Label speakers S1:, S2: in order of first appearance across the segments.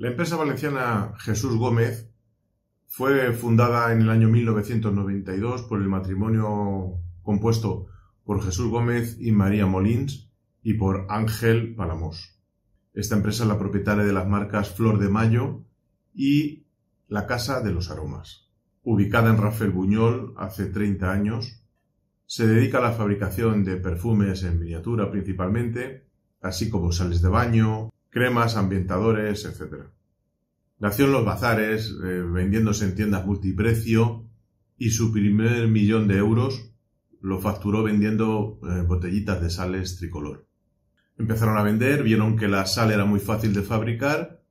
S1: La empresa valenciana Jesús Gómez fue fundada en el año 1992 por el matrimonio compuesto por Jesús Gómez y María Molins y por Ángel Palamos. Esta empresa es la propietaria de las marcas Flor de Mayo y La Casa de los Aromas. Ubicada en Rafael Buñol hace 30 años, se dedica a la fabricación de perfumes en miniatura principalmente, así como sales de baño, cremas, ambientadores, etc. Nació en los bazares, eh, vendiéndose en tiendas multiprecio y su primer millón de euros lo facturó vendiendo eh, botellitas de sales tricolor. Empezaron a vender, vieron que la sal era muy fácil de fabricar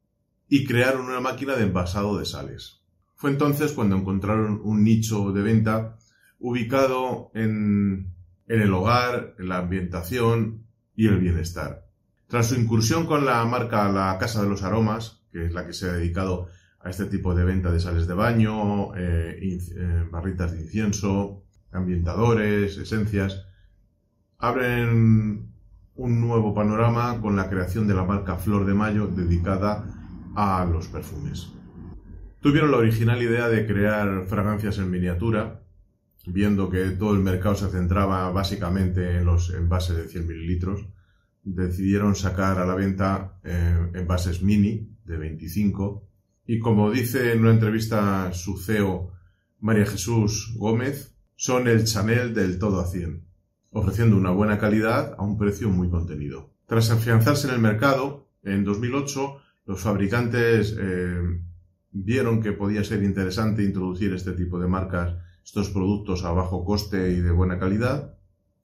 S1: y crearon una máquina de envasado de sales. Fue entonces cuando encontraron un nicho de venta ubicado en, en el hogar, en la ambientación y el bienestar. Tras su incursión con la marca La Casa de los Aromas, que es la que se ha dedicado a este tipo de venta de sales de baño, eh, eh, barritas de incienso, ambientadores, esencias, abren un nuevo panorama con la creación de la marca Flor de Mayo dedicada a los perfumes. Tuvieron la original idea de crear fragancias en miniatura, viendo que todo el mercado se centraba básicamente en los envases de 100 mililitros decidieron sacar a la venta eh, envases mini de 25 y como dice en una entrevista su CEO María Jesús Gómez, son el Chanel del todo a 100, ofreciendo una buena calidad a un precio muy contenido. Tras afianzarse en el mercado, en 2008 los fabricantes eh, vieron que podía ser interesante introducir este tipo de marcas, estos productos a bajo coste y de buena calidad,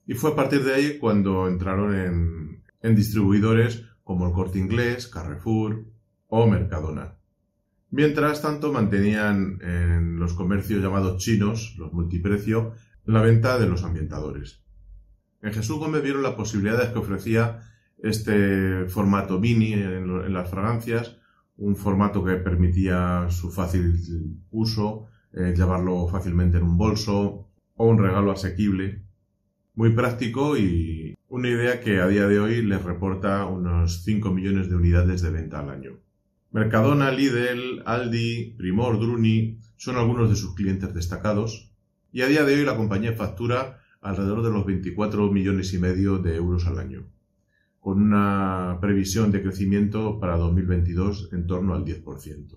S1: y fue a partir de ahí cuando entraron en, en distribuidores como el Corte Inglés, Carrefour o Mercadona. Mientras tanto, mantenían en los comercios llamados chinos, los multiprecio, la venta de los ambientadores. En Jesús Gómez vieron las posibilidades que ofrecía este formato mini en, las fragancias, un formato que permitía su fácil uso, eh, llevarlo fácilmente en un bolso o un regalo asequible muy práctico y una idea que a día de hoy les reporta unos 5 millones de unidades de venta al año. Mercadona, Lidl, Aldi, Primor, Druni son algunos de sus clientes destacados y a día de hoy la compañía factura alrededor de los 24 millones y medio de euros al año, con una previsión de crecimiento para 2022 en torno al 10%.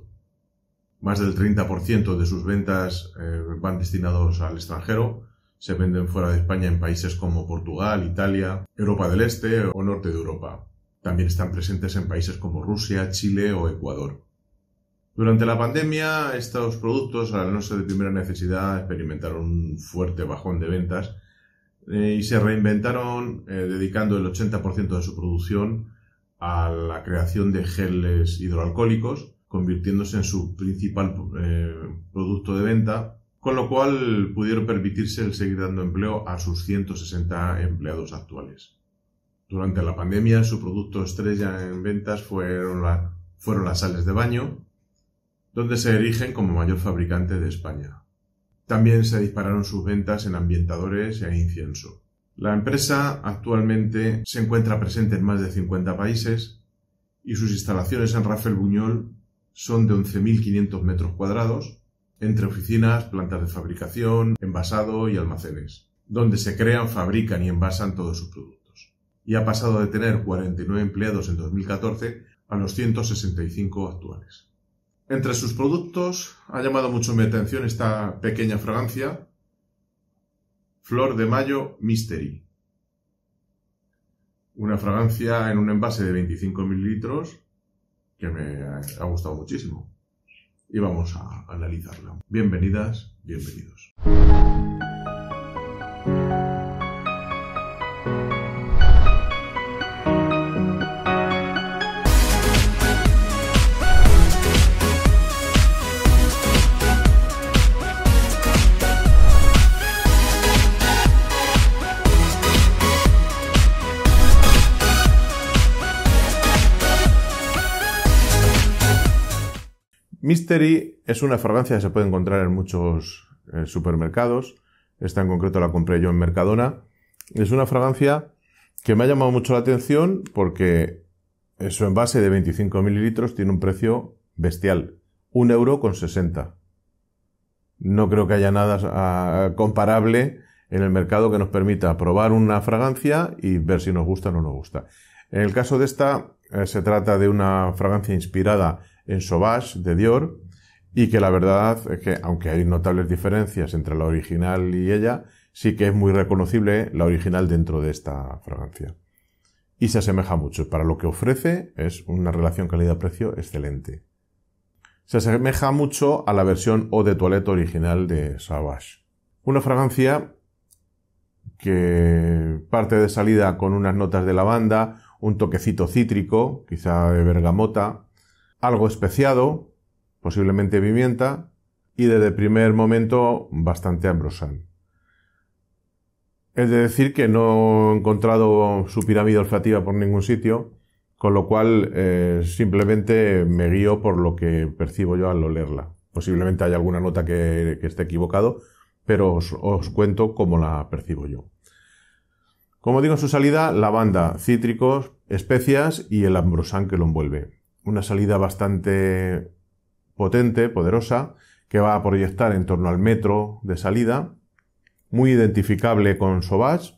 S1: Más del 30% de sus ventas eh, van destinados al extranjero, se venden fuera de España en países como Portugal, Italia, Europa del Este o Norte de Europa. También están presentes en países como Rusia, Chile o Ecuador. Durante la pandemia, estos productos, al no ser de primera necesidad, experimentaron un fuerte bajón de ventas eh, y se reinventaron eh, dedicando el 80% de su producción a la creación de geles hidroalcohólicos, convirtiéndose en su principal eh, producto de venta con lo cual pudieron permitirse el seguir dando empleo a sus 160 empleados actuales. Durante la pandemia, su producto estrella en ventas fueron, las sales de baño, donde se erigen como mayor fabricante de España. También se dispararon sus ventas en ambientadores e incienso. La empresa actualmente se encuentra presente en más de 50 países y sus instalaciones en Rafael Buñol son de 11.500 metros cuadrados, entre oficinas, plantas de fabricación, envasado y almacenes, donde se crean, fabrican y envasan todos sus productos. Y ha pasado de tener 49 empleados en 2014 a los 165 actuales. Entre sus productos ha llamado mucho mi atención esta pequeña fragancia, Flor de Mayo Mystery. Una fragancia en un envase de 25 mililitros que me ha gustado muchísimo y vamos a analizarla. Bienvenidas, bienvenidos. Mystery es una fragancia que se puede encontrar en muchos eh, supermercados. Esta en concreto la compré yo en Mercadona. Es una fragancia que me ha llamado mucho la atención porque su envase de 25 mililitros tiene un precio bestial. Un euro con 60. No creo que haya nada ah, comparable en el mercado que nos permita probar una fragancia y ver si nos gusta o no nos gusta. En el caso de esta, eh, se trata de una fragancia inspirada en Sauvage de Dior y que la verdad es que, aunque hay notables diferencias entre la original y ella, sí que es muy reconocible la original dentro de esta fragancia. Y se asemeja mucho. Para lo que ofrece es una relación calidad-precio excelente. Se asemeja mucho a la versión eau de toilette original de Sauvage. Una fragancia que parte de salida con unas notas de lavanda, un toquecito cítrico, quizá de bergamota, algo especiado, posiblemente pimienta, y desde el primer momento bastante ambrosal. Es decir que no he encontrado su pirámide olfativa por ningún sitio, con lo cual eh, simplemente me guío por lo que percibo yo al olerla. Posiblemente haya alguna nota que, esté equivocado, pero os, cuento cómo la percibo yo. Como digo en su salida, lavanda, cítricos, especias y el ambrosán que lo envuelve una salida bastante potente, poderosa, que va a proyectar en torno al metro de salida, muy identificable con Sauvage,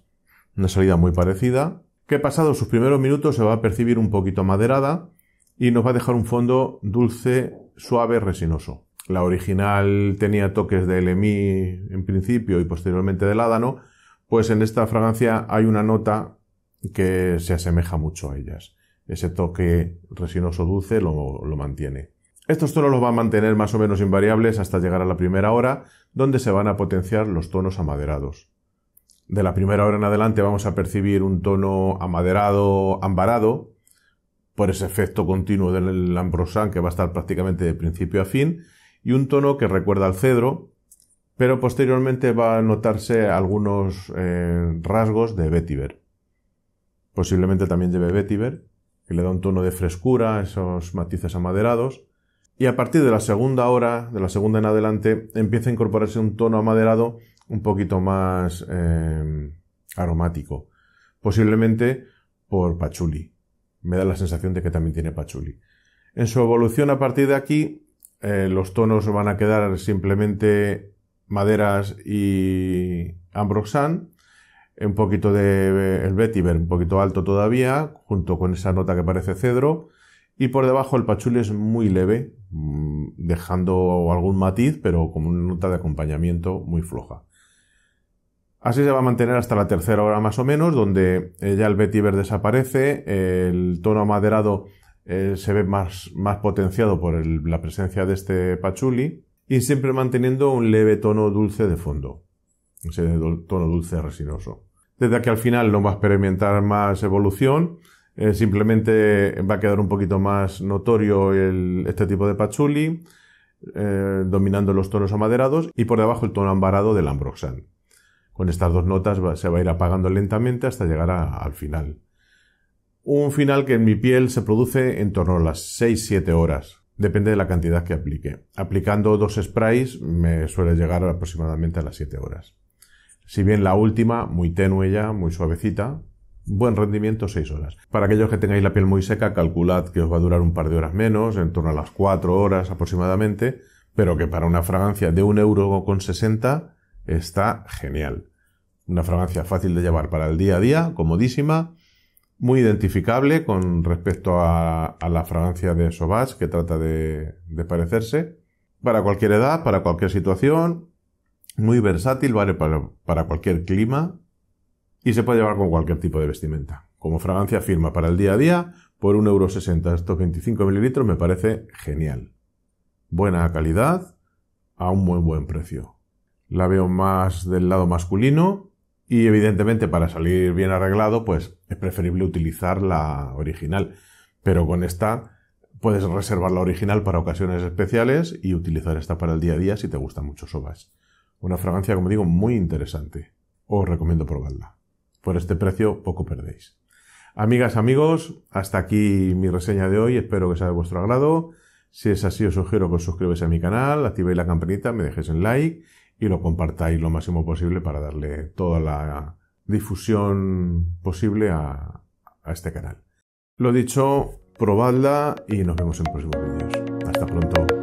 S1: una salida muy parecida, que pasado sus primeros minutos se va a percibir un poquito maderada y nos va a dejar un fondo dulce, suave, resinoso. La original tenía toques de LMI en principio y posteriormente de ládano, pues en esta fragancia hay una nota que se asemeja mucho a ellas ese toque resinoso dulce lo, mantiene. Estos tonos los va a mantener más o menos invariables hasta llegar a la primera hora, donde se van a potenciar los tonos amaderados. De la primera hora en adelante vamos a percibir un tono amaderado, ambarado, por ese efecto continuo del ambrosan que va a estar prácticamente de principio a fin, y un tono que recuerda al cedro, pero posteriormente va a notarse algunos eh, rasgos de Betiber. Posiblemente también lleve betiber que le da un tono de frescura, a esos matices amaderados. Y a partir de la segunda hora, de la segunda en adelante, empieza a incorporarse un tono amaderado un poquito más eh, aromático. Posiblemente por pachuli. Me da la sensación de que también tiene pachuli. En su evolución a partir de aquí, eh, los tonos van a quedar simplemente maderas y ambroxan un poquito de eh, el vetiver un poquito alto todavía, junto con esa nota que parece cedro, y por debajo el pachuli es muy leve, mm, dejando algún matiz, pero como una nota de acompañamiento muy floja. Así se va a mantener hasta la tercera hora más o menos, donde eh, ya el vetiver desaparece, el tono amaderado eh, se ve más, potenciado por la presencia de este pachuli y siempre manteniendo un leve tono dulce de fondo, ese tono dulce resinoso desde que al final no va a experimentar más evolución. Eh, simplemente va a quedar un poquito más notorio este tipo de patchouli, eh, dominando los tonos amaderados y por debajo el tono ambarado del ambroxan. Con estas dos notas se va a ir apagando lentamente hasta llegar al final. Un final que en mi piel se produce en torno a las 6-7 horas, depende de la cantidad que aplique. Aplicando dos sprays me suele llegar aproximadamente a las 7 horas. Si bien la última, muy tenue ya, muy suavecita, buen rendimiento 6 horas. Para aquellos que tengáis la piel muy seca, calculad que os va a durar un par de horas menos, en torno a las 4 horas aproximadamente, pero que para una fragancia de 1,60€ está genial. Una fragancia fácil de llevar para el día a día, comodísima, muy identificable con respecto a, la fragancia de Sauvage que trata de, de parecerse. Para cualquier edad, para cualquier situación, muy versátil, vale para, cualquier clima y se puede llevar con cualquier tipo de vestimenta. Como fragancia firma para el día a día, por 1,60€ estos 25 ml me parece genial. Buena calidad, a un muy buen precio. La veo más del lado masculino y evidentemente para salir bien arreglado pues es preferible utilizar la original. Pero con esta puedes reservar la original para ocasiones especiales y utilizar esta para el día a día si te gustan mucho sobas. Una fragancia, como digo, muy interesante. Os recomiendo probarla. Por este precio poco perdéis. Amigas, amigos, hasta aquí mi reseña de hoy. Espero que sea de vuestro agrado. Si es así, os sugiero que os suscribáis a mi canal, activéis la campanita, me dejéis un like y lo compartáis lo máximo posible para darle toda la difusión posible a, a este canal. Lo dicho, probadla y nos vemos en próximos vídeos. Hasta pronto.